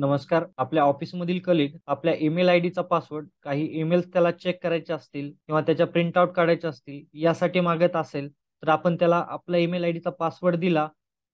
नमस्कार आपल्या ऑफिसमधील कलीग आपल्या ईमेल आय पासवर्ड काही ईमेल्स त्याला चेक करायचे असतील किंवा त्याच्या प्रिंटआउट काढायचे असतील यासाठी मागत असेल तर आपण त्याला आपला ईमेल आय डीचा पासवर्ड दिला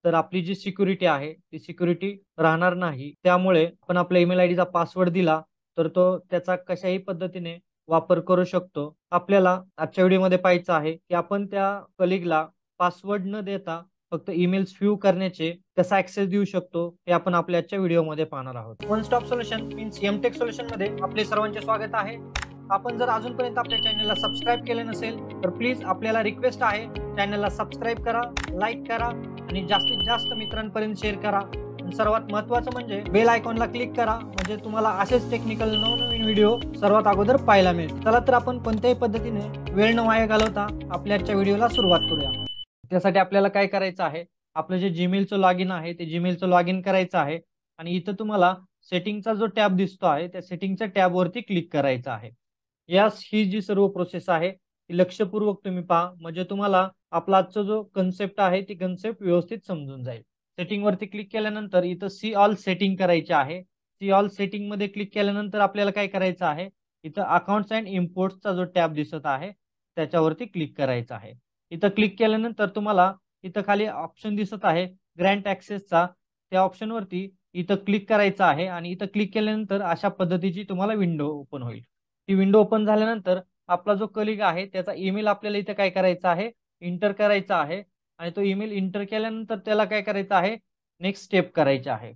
तर आपली जी सिक्युरिटी आहे ती सिक्युरिटी राहणार नाही त्यामुळे आपण आपल्या ईमेल आय डीचा पासवर्ड दिला तर तो त्याचा कशाही पद्धतीने वापर करू शकतो आपल्याला आजच्या व्हिडिओमध्ये पाहायचं आहे की आपण त्या कलिगला पासवर्ड न देता फक्त ईमेल्स फ्यू करण्याचे कसा ऍक्सेस देऊ शकतो हे आपण आपल्या आजच्या व्हिडिओमध्ये पाहणार आहोत one stop solution means MTech solution मध्ये आपले सर्वांचे स्वागत आहे आपण जर अजूनपर्यंत आपल्या चॅनलला सबस्क्राईब केले नसेल तर प्लीज आपल्याला रिक्वेस्ट आहे चॅनलला सबस्क्राईब करा लाईक करा आणि जास्तीत जास्त मित्रांपर्यंत शेअर करा सर्वात महत्वाचं म्हणजे बेल आयकॉनला क्लिक करा म्हणजे तुम्हाला असेच टेक्निकल नवनवीन व्हिडिओ सर्वात अगोदर पाहायला मिळेल चला तर आपण कोणत्याही पद्धतीने वेळ न वाया घालवता आपल्या आजच्या व्हिडिओला सुरुवात करूया त्यासाठी आपल्याला काय करायचं आहे आपलं जे जीमेलचं लॉग इन आहे ते जीमेलचं लॉग इन करायचं आहे आणि इथं तुम्हाला सेटिंगचा जो टॅब दिसतो आहे त्या सेटिंगच्या टॅबवरती क्लिक करायचं आहे यास ही जी सर्व प्रोसेस आहे ती लक्षपूर्वक तुम्ही पहा म्हणजे तुम्हाला आपला आजचा जो कन्सेप्ट आहे ती कन्सेप्ट व्यवस्थित समजून जाईल सेटिंगवरती क्लिक केल्यानंतर इथं सी ऑल सेटिंग करायची आहे सी ऑल सेटिंगमध्ये क्लिक केल्यानंतर आपल्याला काय करायचं आहे इथं अकाउंट्स अँड इम्पोर्ट्सचा जो टॅब दिसत आहे त्याच्यावरती क्लिक करायचं आहे इथं क्लिक केल्यानंतर तुम्हाला इथं खाली ऑप्शन दिसत आहे ग्रँट ॲक्सेसचा त्या ऑप्शनवरती इथं क्लिक करायचं आहे आणि इथं क्लिक केल्यानंतर अशा पद्धतीची तुम्हाला विंडो ओपन होईल ती विंडो ओपन झाल्यानंतर आपला जो कलिग आहे त्याचा ईमेल आपल्याला इथं काय करायचं आहे इंटर करायचा आहे आणि तो ईमेल इंटर केल्यानंतर त्याला काय करायचं आहे नेक्स्ट स्टेप करायचा आहे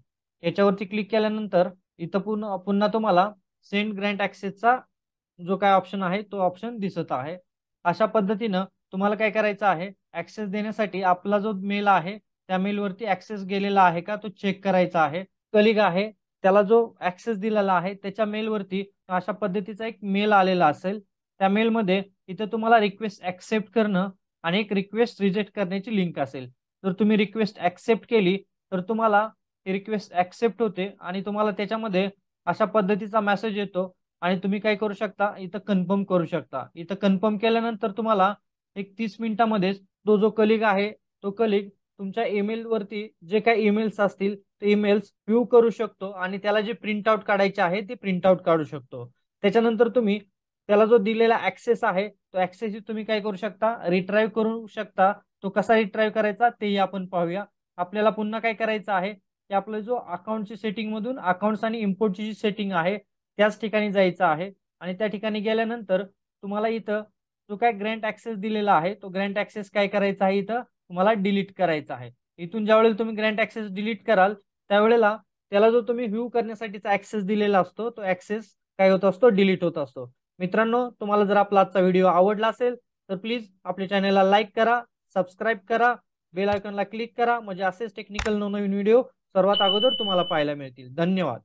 याच्यावरती क्लिक केल्यानंतर इथं पुन्हा पुन्हा तुम्हाला सेंड ग्रँट ॲक्सेसचा जो काय ऑप्शन आहे तो ऑप्शन दिसत आहे अशा पद्धतीनं तुम्हाला काय करायचं आहे ऍक्सेस देण्यासाठी आपला जो मेल आहे त्या मेलवरती ऍक्सेस गेलेला आहे का तो चेक करायचा आहे कलिग आहे त्याला जो ऍक्सेस दिलेला आहे त्याच्या मेलवरती अशा पद्धतीचा एक मेल आलेला असेल त्या मेलमध्ये इथं तुम्हाला रिक्वेस्ट ऍक्सेप्ट करणं आणि एक रिक्वेस्ट रिजेक्ट करण्याची लिंक असेल जर तुम्ही रिक्वेस्ट ऍक्सेप्ट केली तर तुम्हाला ही रिक्वेस्ट ऍक्सेप्ट होते आणि तुम्हाला त्याच्यामध्ये अशा पद्धतीचा मेसेज येतो आणि तुम्ही काय करू शकता इथं कन्फर्म करू शकता इथं कन्फर्म केल्यानंतर तुम्हाला एक तीस मिनिटामध्येच तो जो कलिग आहे तो कलिग तुमच्या ईमेल वरती जे काही ईमेल्स असतील ते ईमेल्स व्ह्यू करू शकतो आणि त्याला जे प्रिंट आउट काढायचे आहे ते प्रिंट आउट काढू शकतो त्याच्यानंतर तुम्ही त्याला जो दिलेला ऍक्सेस आहे तो ऍक्सेस तुम्ही काय करू शकता रिट्राईव्ह करू शकता तो कसा रिट्राईव्ह करायचा तेही आपण पाहूया आपल्याला पुन्हा काय करायचं आहे की आपलं जो अकाउंटची सेटिंग मधून अकाउंट्स आणि इम्पोर्टची जी सेटिंग आहे त्याच ठिकाणी जायचं आहे आणि त्या ठिकाणी गेल्यानंतर तुम्हाला इथं जो काय ग्रँट ऍक्सेस दिलेला आहे तो ग्रँट ऍक्सेस काय करायचा आहे इथं तुम्हाला डिलीट करायचा आहे इथून ज्यावेळेला तुम्ही ग्रँट ऍक्सेस डिलीट कराल त्यावेळेला त्याला जो तुम्ही व्ह्यू करण्यासाठीचा ऍक्सेस दिलेला असतो तो ऍक्सेस काय होत असतो डिलीट होत असतो मित्रांनो तुम्हाला जर आपला आजचा व्हिडिओ आवडला असेल तर प्लीज आपल्या चॅनलला लाईक करा सबस्क्राईब करा बेल आयकॉनला क्लिक करा म्हणजे असेच टेक्निकल नवनवीन व्हिडिओ सर्वात अगोदर तुम्हाला पाहायला मिळतील धन्यवाद